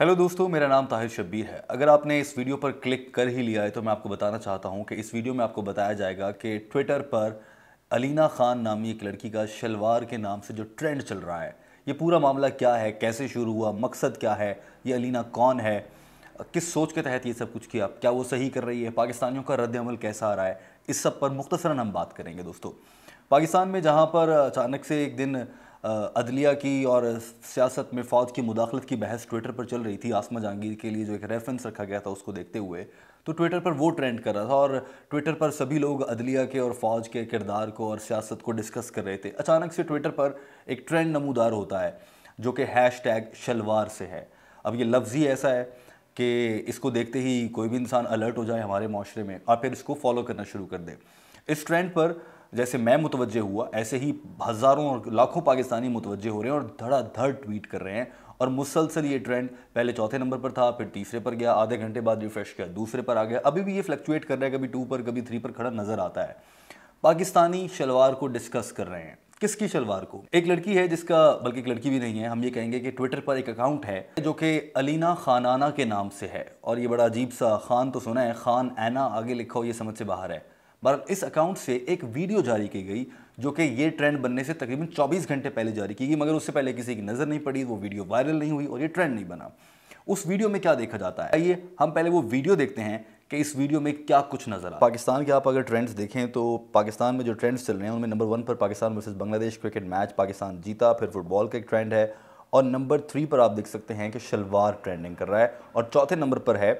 hello दोस्तों मेरा नाम ताहिर शब्बीर है अगर आपने इस वीडियो पर क्लिक कर ही लिया है तो मैं आपको बताना चाहता हूं कि इस वीडियो में आपको बताया जाएगा कि ट्विटर पर अलीना खान नामी एक लड़की का शलवार के नाम से जो ट्रेंड चल रहा है ये पूरा मामला क्या है कैसे शुरू हुआ मकसद क्या है ये अलीना कौन है किस सोच के तहत ये सब कुछ किया क्या वो सही कर रही है पाकिस्तानियों का रद्दमल कैसा आ रहा है इस सब पर मुख्तसरा हम बात करेंगे दोस्तों पाकिस्तान में जहाँ पर अचानक से एक दिन अदलिया की और सियासत में फ़ौज की मुदाखलत की बहस ट्विटर पर चल रही थी आसमा जहांगीर के लिए जो एक रेफरेंस रखा गया था उसको देखते हुए तो ट्विटर पर वो ट्रेंड कर रहा था और ट्विटर पर सभी लोग अदलिया के और फ़ौज के किरदार को और सियासत को डिस्कस कर रहे थे अचानक से ट्विटर पर एक ट्रेंड नमूदार होता है जो कि हैश टैग शलवार से है अब ये लफ्ज़ ही ऐसा है कि इसको देखते ही कोई भी इंसान अलर्ट हो जाए हमारे माशरे में और फिर इसको फॉलो करना शुरू कर दे इस ट्रेंड पर जैसे मैं मुतवजह हुआ ऐसे ही हज़ारों और लाखों पाकिस्तानी मुतवजह हो रहे हैं और धड़ाधड़ ट्वीट कर रहे हैं और मुसलसल ये ट्रेंड पहले चौथे नंबर पर था फिर तीसरे पर गया आधे घंटे बाद रिफ्रेश किया दूसरे पर आ गया अभी भी ये फ्लक्चुएट कर रहा है कभी टू पर कभी थ्री पर खड़ा नज़र आता है पाकिस्तानी शलवार को डिस्कस कर रहे हैं किसकी शलवार को एक लड़की है जिसका बल्कि एक लड़की भी नहीं है हम ये कहेंगे कि ट्विटर पर एक अकाउंट है जो कि अलीना खानाना के नाम से है और ये बड़ा अजीब सा खान तो सुना है खान एना आगे लिखा हो ये समझ से बाहर है बहरहाल इस अकाउंट से एक वीडियो जारी की गई जो कि ये ट्रेंड बनने से तकरीबन 24 घंटे पहले जारी की गई मगर उससे पहले किसी की नज़र नहीं पड़ी वो वीडियो वायरल नहीं हुई और ये ट्रेंड नहीं बना उस वीडियो में क्या देखा जाता है आइए हम पहले वो वीडियो देखते हैं कि इस वीडियो में क्या कुछ नज़र आ पाकिस्तान के आप अगर ट्रेंड्स देखें तो पाकिस्तान में जो ट्रेंड्स चल रहे हैं उनमें नंबर वन पर Pakistan versus Bangladesh cricket match Pakistan जीता फिर फुटबॉल का एक ट्रेंड है और नंबर थ्री पर आप देख सकते हैं कि शलवार ट्रेंडिंग कर रहा है और चौथे नंबर पर है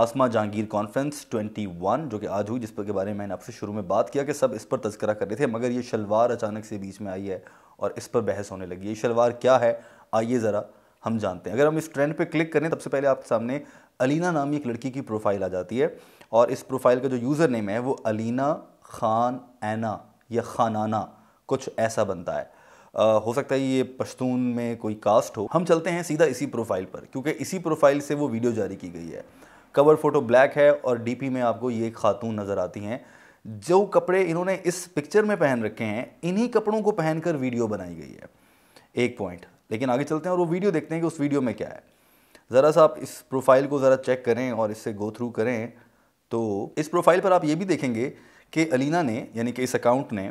आसमा जहांगीर कॉन्फ्रेंस 21 जो कि आज हुई जिस पर के बारे में मैंने आपसे शुरू में बात किया कि सब इस पर तस्करा कर रहे थे मगर ये शलवार अचानक से बीच में आई है और इस पर बहस होने लगी ये शलवार क्या है आइए ज़रा हम जानते हैं अगर हम इस ट्रेंड पर क्लिक करें तब से पहले आपके सामने अलीना नामी एक लड़की की प्रोफाइल आ जाती है और इस प्रोफाइल का जो यूज़र नेम है वो अलीना खान एना या खानाना कुछ ऐसा बनता है आ, हो सकता है ये पश्तून में कोई कास्ट हो हम चलते हैं सीधा इसी प्रोफाइल पर क्योंकि इसी प्रोफाइल से वो वीडियो जारी की गई है कवर फोटो ब्लैक है और डीपी में आपको ये खातून नज़र आती हैं जो कपड़े इन्होंने इस पिक्चर में पहन रखे हैं इन्हीं कपड़ों को पहनकर वीडियो बनाई गई है एक पॉइंट लेकिन आगे चलते हैं और वो वीडियो देखते हैं कि उस वीडियो में क्या है ज़रा सा आप इस प्रोफाइल को ज़रा चेक करें और इससे गो थ्रू करें तो इस प्रोफाइल पर आप ये भी देखेंगे कि अलीना ने यानी कि इस अकाउंट ने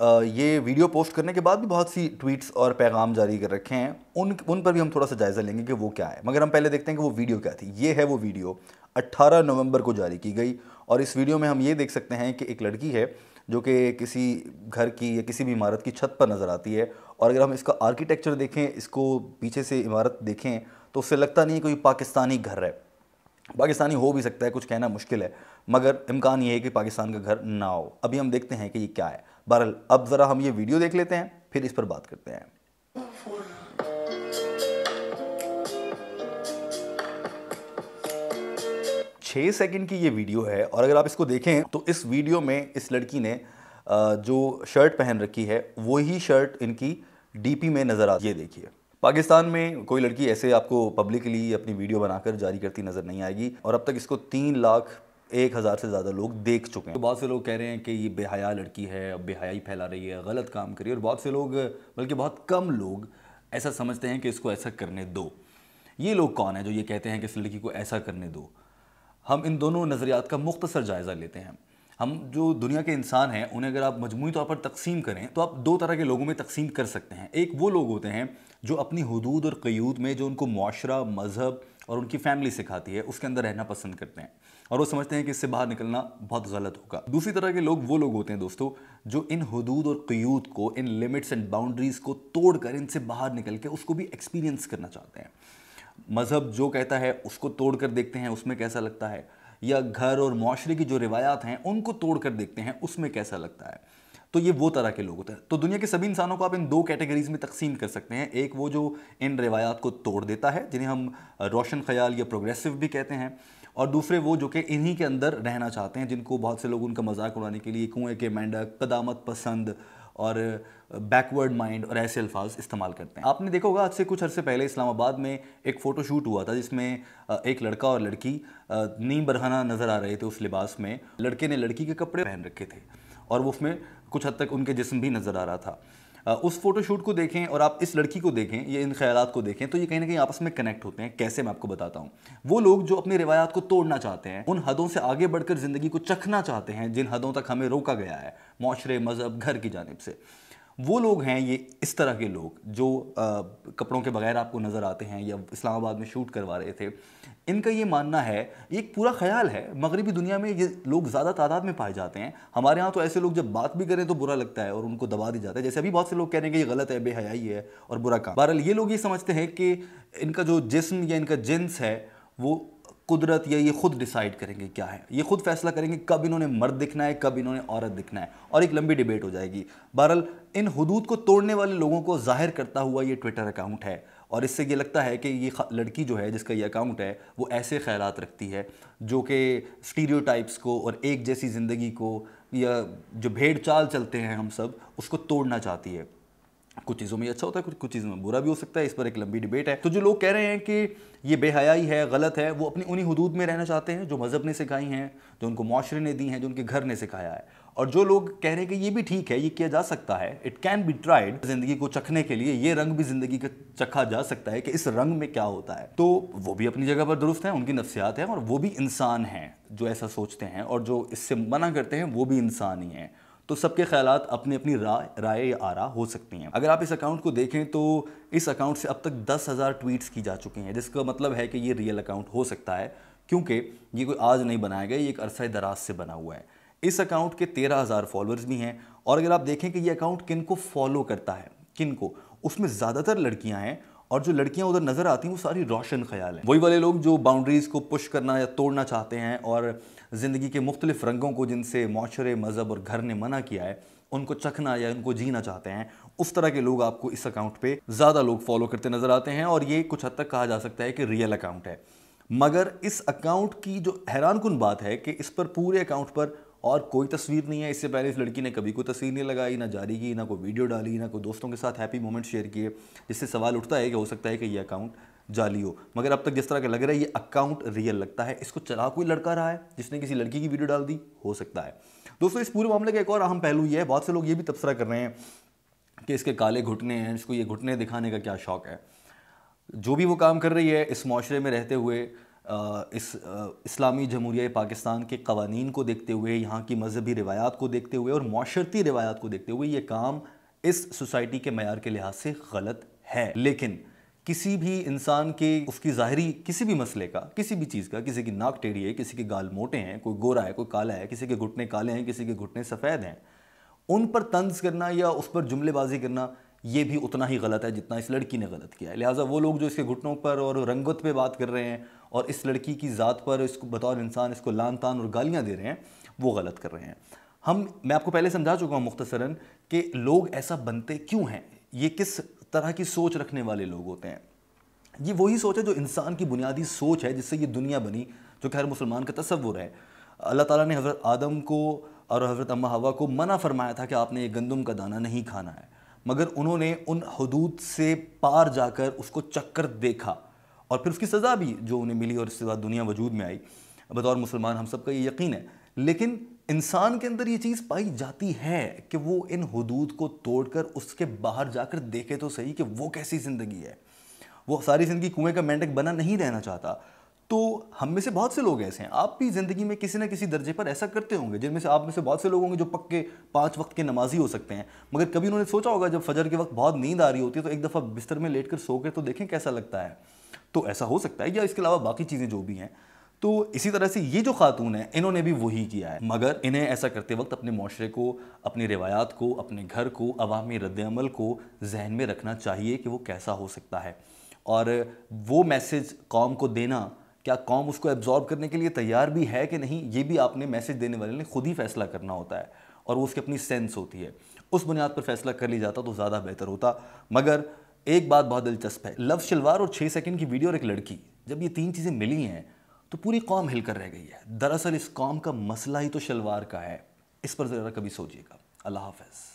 ये वीडियो पोस्ट करने के बाद भी बहुत सी ट्वीट्स और पैगाम जारी कर रखे हैं उन उन पर भी हम थोड़ा सा जायज़ा लेंगे कि वो क्या है मगर हम पहले देखते हैं कि वो वीडियो क्या थी ये है वो वीडियो 18 नवंबर को जारी की गई और इस वीडियो में हम ये देख सकते हैं कि एक लड़की है जो कि किसी घर की या किसी भी इमारत की छत पर नज़र आती है और अगर हम इसका आर्किटेक्चर देखें इसको पीछे से इमारत देखें तो उससे लगता नहीं कोई पाकिस्तानी घर है पाकिस्तानी हो भी सकता है कुछ कहना मुश्किल है मगर इम्कान ये है कि पाकिस्तान का घर ना हो अभी हम देखते हैं कि ये क्या है बहरहाल अब ज़रा हम ये वीडियो देख लेते हैं फिर इस पर बात करते हैं छः सेकंड की ये वीडियो है और अगर आप इसको देखें तो इस वीडियो में इस लड़की ने जो शर्ट पहन रखी है वही शर्ट इनकी डीपी में नज़र आती है देखिए पाकिस्तान में कोई लड़की ऐसे आपको पब्लिकली अपनी वीडियो बनाकर जारी करती नज़र नहीं आएगी और अब तक इसको तीन लाख एक हज़ार से ज़्यादा लोग देख चुके हैं तो बहुत से लोग कह रहे हैं कि ये बेहया लड़की है बेहयाई फैला रही है गलत काम है और बहुत से लोग बल्कि बहुत कम लोग ऐसा समझते हैं कि इसको ऐसा करने दो ये लोग कौन है जो ये कहते हैं कि इस लड़की को ऐसा करने दो हम इन दोनों नज़रियात का मुख्तसर जायज़ा लेते हैं हम जो दुनिया के इंसान हैं उन्हें अगर आप मजमू तौर पर तकसीम करें तो आप दो तरह के लोगों में तकसीम कर सकते हैं एक वो लोग होते हैं जो अपनी हदूद और क्यूद में जो उनको माशरा मज़हब और उनकी फैमिली सिखाती है उसके अंदर रहना पसंद करते हैं और वो समझते हैं कि इससे बाहर निकलना बहुत गलत होगा दूसरी तरह के लोग वो लोग होते हैं दोस्तों जो इन हदूद और क्यूत को इन लिमिट्स एंड बाउंड्रीज़ को तोड़कर इनसे बाहर निकल के उसको भी एक्सपीरियंस करना चाहते हैं मज़हब जो कहता है उसको तोड़ कर देखते हैं उसमें कैसा लगता है या घर और माशरे की जो रिवायात हैं उनको तोड़ कर देखते हैं उसमें कैसा लगता है तो ये वो तरह के लोग होते हैं तो दुनिया के सभी इंसानों को आप इन दो कैटेगरीज में तकसीम कर सकते हैं एक वो जो इन रिवायात को तोड़ देता है जिन्हें हम रोशन ख्याल या प्रोग्रेसिव भी कहते हैं और दूसरे वो जो कि इन्हीं के अंदर रहना चाहते हैं जिनको बहुत से लोग उनका मजाक उड़ाने के लिए कुएँ के मेंढक कदामत पसंद और बैकवर्ड माइंड और ऐसे अल्फाज इस्तेमाल करते हैं आपने देखा होगा आज से कुछ अरसे पहले इस्लामाबाद में एक फ़ोटो शूट हुआ था जिसमें एक लड़का और लड़की नीम बरहाना नज़र आ रहे थे उस लिबास में लड़के ने लड़की के कपड़े पहन रखे थे और वो उसमें कुछ हद तक उनके जिसम भी नज़र आ रहा था उस फोटोशूट को देखें और आप इस लड़की को देखें ये इन ख्याल को देखें तो ये कहीं ना कहीं आपस में कनेक्ट होते हैं कैसे मैं आपको बताता हूँ वो लोग जो अपनी रिवायात को तोड़ना चाहते हैं उन हदों से आगे बढ़कर ज़िंदगी को चखना चाहते हैं जिन हदों तक हमें रोका गया है माशरे मज़हब घर की जानब से वो लोग हैं ये इस तरह के लोग जो आ, कपड़ों के बगैर आपको नज़र आते हैं या इस्लामाबाद में शूट करवा रहे थे इनका ये मानना है ये एक पूरा ख्याल है मगरबी दुनिया में ये लोग ज़्यादा तादाद में पाए जाते हैं हमारे यहाँ तो ऐसे लोग जब बात भी करें तो बुरा लगता है और उनको दबा दिया जाता है जैसे अभी बहुत से लोग कह रहे हैं कि ये गलत है बेहयाई है और बुरा काम बहरहाल ये लोग ये समझते हैं कि इनका जो जिस्म या इनका जिन्स है वो कुदरत या ये खुद डिसाइड करेंगे क्या है ये खुद फैसला करेंगे कब इन्होंने मर्द दिखना है कब इन्होंने औरत दिखना है और एक लंबी डिबेट हो जाएगी बहरल इन हदूद को तोड़ने वाले लोगों को जाहिर करता हुआ ये ट्विटर अकाउंट है और इससे ये लगता है कि ये लड़की जो है जिसका ये अकाउंट है वो ऐसे ख्याल रखती है जो कि स्टीरियोटाइप्स को और एक जैसी ज़िंदगी को या जो भेड़ चाल चलते हैं हम सब उसको तोड़ना चाहती है कुछ चीज़ों में अच्छा होता है कुछ कुछ चीज़ों में बुरा भी हो सकता है इस पर एक लंबी डिबेट है तो जो लोग कह रहे हैं कि ये बेहयाई है गलत है वो अपनी उन्हीं हदूद में रहना चाहते हैं जो मज़हब ने सिखाई हैं जो उनको माशरे ने दी हैं जो उनके घर ने सिखाया है और जो लोग कह रहे हैं कि ये भी ठीक है ये किया जा सकता है इट कैन बी ट्राइड ज़िंदगी को चखने के लिए ये रंग भी ज़िंदगी का चखा जा सकता है कि इस रंग में क्या होता है तो वो भी अपनी जगह पर दुरुस्त हैं उनकी नफ्सियात हैं और वो भी इंसान हैं जो ऐसा सोचते हैं और जो इससे मना करते हैं वो भी इंसान ही हैं तो सबके ख्याल अपनी अपनी राय राय या आरा हो सकती हैं अगर आप इस अकाउंट को देखें तो इस अकाउंट से अब तक दस हज़ार ट्वीट्स की जा चुकी हैं जिसका मतलब है कि ये रियल अकाउंट हो सकता है क्योंकि ये कोई आज नहीं बनाया गया ये एक अरसा दराज से बना हुआ है इस अकाउंट के तेरह हज़ार फॉलोअर्स भी हैं और अगर आप देखें कि ये अकाउंट किन को फॉलो करता है किन को उसमें ज़्यादातर लड़कियाँ हैं और जो लड़कियां उधर नज़र आती हैं वो सारी रोशन ख्याल हैं वही वाले लोग जो बाउंड्रीज़ को पुश करना या तोड़ना चाहते हैं और ज़िंदगी के मुख्तलिफ रंगों को जिनसे माशरे मज़हब और घर ने मना किया है उनको चखना या उनको जीना चाहते हैं उस तरह के लोग आपको इस अकाउंट पे ज़्यादा लोग फॉलो करते नज़र आते हैं और ये कुछ हद तक कहा जा सकता है कि रियल अकाउंट है मगर इस अकाउंट की जो हैरान कन बात है कि इस पर पूरे अकाउंट पर और कोई तस्वीर नहीं है इससे पहले इस लड़की ने कभी कोई तस्वीर नहीं लगाई ना जारी की ना कोई वीडियो डाली ना कोई दोस्तों के साथ हैप्पी मोमेंट शेयर किए जिससे सवाल उठता है कि हो सकता है कि ये अकाउंट जाली हो मगर अब तक जिस तरह का लग रहा है ये अकाउंट रियल लगता है इसको चला कोई लड़का रहा है जिसने किसी लड़की की वीडियो डाल दी हो सकता है दोस्तों इस पूरे मामले का एक और अहम पहलू ये है बहुत से लोग ये भी तबसरा कर रहे हैं कि इसके काले घुटने हैं इसको ये घुटने दिखाने का क्या शौक है जो भी वो काम कर रही है इस माशरे में रहते हुए इस इस्लामी जमहूरिया पाकिस्तान के कवानीन को देखते हुए यहाँ की मजहबी रिवायात को देखते हुए और माशरती रिवायात को देखते हुए ये काम इस सोसाइटी के मैार के लिहाज से गलत है लेकिन किसी भी इंसान के उसकी ज़ाहरी किसी भी मसले का किसी भी चीज़ का किसी की नाक टेढ़ी है किसी के गाल मोटे हैं कोई गोरा है कोई काला है किसी के घुटने काले हैं किसी के घुटने सफ़ेद हैं उन पर तंज करना या उस पर जुमलेबाजी करना ये भी उतना ही गलत है जितना इस लड़की ने गलत किया है लिहाजा वो लोग जो इसके घुटनों पर और रंगत पर बात कर रहे हैं और इस लड़की की ज़ात पर इसको बतौर इंसान इसको लान तान और गालियाँ दे रहे हैं वो गलत कर रहे हैं हम मैं आपको पहले समझा चुका हूँ मुख्तसरा कि लोग ऐसा बनते क्यों हैं ये किस तरह की सोच रखने वाले लोग होते हैं ये वही सोच है जो इंसान की बुनियादी सोच है जिससे ये दुनिया बनी जो कि हर मुसलमान का तस्वुर है अल्लाह ताला ने हज़रत आदम को और हज़रत अम्मा हवा को मना फरमाया था कि आपने ये गंदम का दाना नहीं खाना है मगर उन्होंने उन हदूद से पार जाकर उसको चक्कर देखा और फिर उसकी सज़ा भी जो उन्हें मिली और इसके बाद दुनिया वजूद में आई बतौर मुसलमान हम सब का ये यकीन है लेकिन इंसान के अंदर ये चीज़ पाई जाती है कि वो इन हदूद को तोड़कर उसके बाहर जाकर देखे तो सही कि वो कैसी ज़िंदगी है वो सारी ज़िंदगी कुएं का मेंढक बना नहीं रहना चाहता तो हम में से बहुत से लोग ऐसे हैं आप भी ज़िंदगी में किसी ना किसी दर्जे पर ऐसा करते होंगे जिनमें से आप में से बहुत से लोग होंगे जो पक्के पाँच वक्त के नमाजी हो सकते हैं मगर कभी उन्होंने सोचा होगा जब फजर के वक्त बहुत नींद आ रही होती है तो एक दफ़ा बिस्तर में लेट कर सो के तो देखें कैसा लगता है तो ऐसा हो सकता है या इसके अलावा बाकी चीज़ें जो भी हैं तो इसी तरह से ये जो खातून है इन्होंने भी वही किया है मगर इन्हें ऐसा करते वक्त अपने माशरे को अपनी रिवायात को अपने घर को अवामी रद्दमल को जहन में रखना चाहिए कि वो कैसा हो सकता है और वो मैसेज कौम को देना क्या कौम उसको एब्जॉर्ब करने के लिए तैयार भी है कि नहीं ये भी आपने मैसेज देने वाले ने खुद ही फैसला करना होता है और वो उसकी अपनी सेंस होती है उस बुनियाद पर फैसला कर लिया जाता तो ज़्यादा बेहतर होता मगर एक बात बहुत दिलचस्प है लव शलवार और छः सेकंड की वीडियो और एक लड़की जब ये तीन चीज़ें मिली हैं तो पूरी कौम हिलकर रह गई है दरअसल इस कौम का मसला ही तो शलवार का है इस पर ज़रा कभी सोचिएगा अल्लाह हाफ